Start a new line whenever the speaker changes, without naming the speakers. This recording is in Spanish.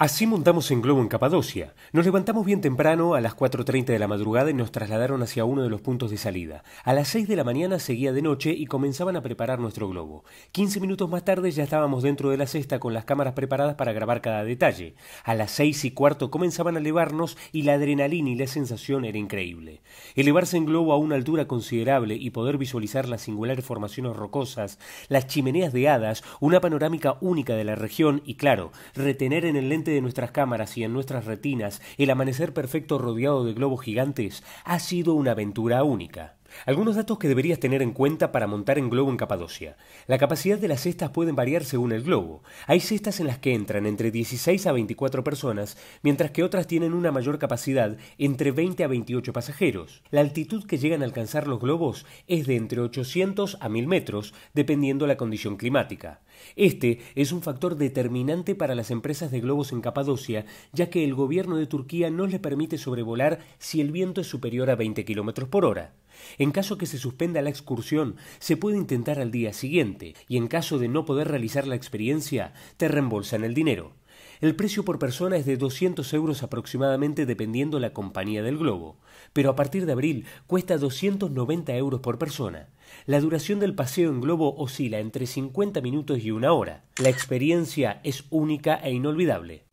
Así montamos en globo en Capadocia. Nos levantamos bien temprano a las 4.30 de la madrugada y nos trasladaron hacia uno de los puntos de salida. A las 6 de la mañana seguía de noche y comenzaban a preparar nuestro globo. 15 minutos más tarde ya estábamos dentro de la cesta con las cámaras preparadas para grabar cada detalle. A las 6 y cuarto comenzaban a elevarnos y la adrenalina y la sensación era increíble. Elevarse en globo a una altura considerable y poder visualizar las singulares formaciones rocosas, las chimeneas de hadas, una panorámica única de la región y claro, retener en el lente de nuestras cámaras y en nuestras retinas, el amanecer perfecto rodeado de globos gigantes ha sido una aventura única. Algunos datos que deberías tener en cuenta para montar en globo en Capadocia. La capacidad de las cestas puede variar según el globo. Hay cestas en las que entran entre 16 a 24 personas, mientras que otras tienen una mayor capacidad entre 20 a 28 pasajeros. La altitud que llegan a alcanzar los globos es de entre 800 a 1000 metros, dependiendo la condición climática. Este es un factor determinante para las empresas de globos en Capadocia, ya que el gobierno de Turquía no les permite sobrevolar si el viento es superior a 20 km por hora. En caso que se suspenda la excursión, se puede intentar al día siguiente y en caso de no poder realizar la experiencia, te reembolsan el dinero. El precio por persona es de 200 euros aproximadamente dependiendo la compañía del globo, pero a partir de abril cuesta 290 euros por persona. La duración del paseo en globo oscila entre 50 minutos y una hora. La experiencia es única e inolvidable.